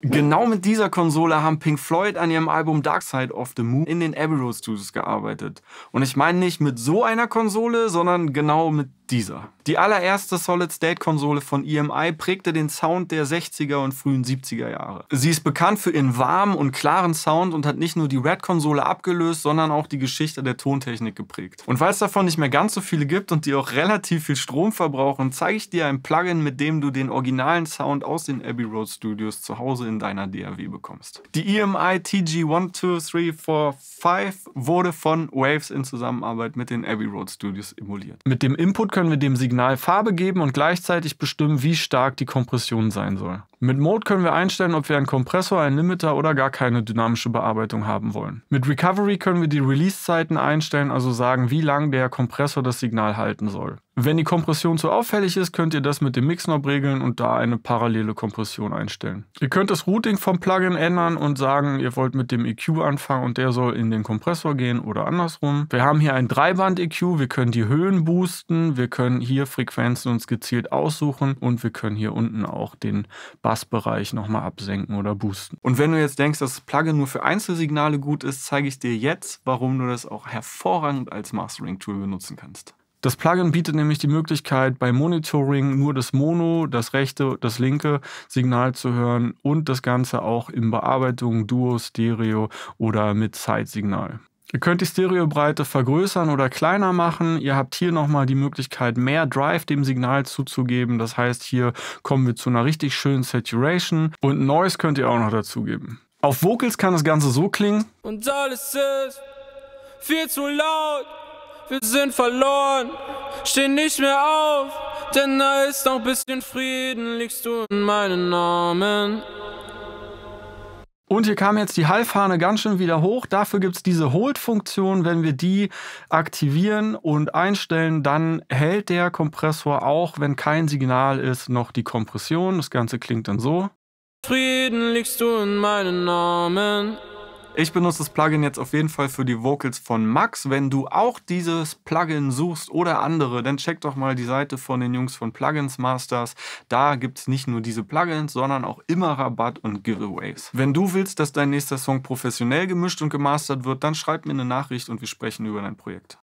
Genau mit dieser Konsole haben Pink Floyd an ihrem Album Dark Side of the Moon in den Abbey Road Studios gearbeitet. Und ich meine nicht mit so einer Konsole, sondern genau mit dieser. Die allererste Solid-State-Konsole von EMI prägte den Sound der 60er und frühen 70er Jahre. Sie ist bekannt für ihren warmen und klaren Sound und hat nicht nur die Red-Konsole abgelöst, sondern auch die Geschichte der Tontechnik geprägt. Und weil es davon nicht mehr ganz so viele gibt und die auch relativ viel Strom verbrauchen, zeige ich dir ein Plugin, mit dem du den originalen Sound aus den Abbey Road Studios zu Hause in deiner DAW bekommst. Die EMI TG12345 wurde von Waves in Zusammenarbeit mit den Abbey Road Studios emuliert. Mit dem Input können wir dem Signal Farbe geben und gleichzeitig bestimmen, wie stark die Kompression sein soll. Mit Mode können wir einstellen, ob wir einen Kompressor, einen Limiter oder gar keine dynamische Bearbeitung haben wollen. Mit Recovery können wir die Release-Zeiten einstellen, also sagen, wie lang der Kompressor das Signal halten soll. Wenn die Kompression zu auffällig ist, könnt ihr das mit dem Mixnob regeln und da eine parallele Kompression einstellen. Ihr könnt das Routing vom Plugin ändern und sagen, ihr wollt mit dem EQ anfangen und der soll in den Kompressor gehen oder andersrum. Wir haben hier ein Dreiband-EQ, wir können die Höhen boosten, wir können hier Frequenzen uns gezielt aussuchen und wir können hier unten auch den Bassbereich nochmal absenken oder boosten. Und wenn du jetzt denkst, dass das Plugin nur für Einzelsignale gut ist, zeige ich dir jetzt, warum du das auch hervorragend als Mastering-Tool benutzen kannst. Das Plugin bietet nämlich die Möglichkeit, beim Monitoring nur das Mono, das rechte, das linke Signal zu hören und das Ganze auch in Bearbeitung Duo, Stereo oder mit Side-Signal. Ihr könnt die Stereobreite vergrößern oder kleiner machen. Ihr habt hier nochmal die Möglichkeit, mehr Drive dem Signal zuzugeben. Das heißt, hier kommen wir zu einer richtig schönen Saturation und Noise könnt ihr auch noch dazugeben. Auf Vocals kann das Ganze so klingen. Und alles ist viel zu laut wir sind verloren, steh nicht mehr auf, denn da ist noch ein bisschen Frieden, liegst du in meinen Armen. Und hier kam jetzt die Heilfahne ganz schön wieder hoch. Dafür gibt es diese Hold-Funktion. Wenn wir die aktivieren und einstellen, dann hält der Kompressor auch, wenn kein Signal ist, noch die Kompression. Das Ganze klingt dann so. Frieden liegst du in meinen Armen. Ich benutze das Plugin jetzt auf jeden Fall für die Vocals von Max. Wenn du auch dieses Plugin suchst oder andere, dann check doch mal die Seite von den Jungs von Plugins Masters. Da gibt es nicht nur diese Plugins, sondern auch immer Rabatt und Giveaways. Wenn du willst, dass dein nächster Song professionell gemischt und gemastert wird, dann schreib mir eine Nachricht und wir sprechen über dein Projekt.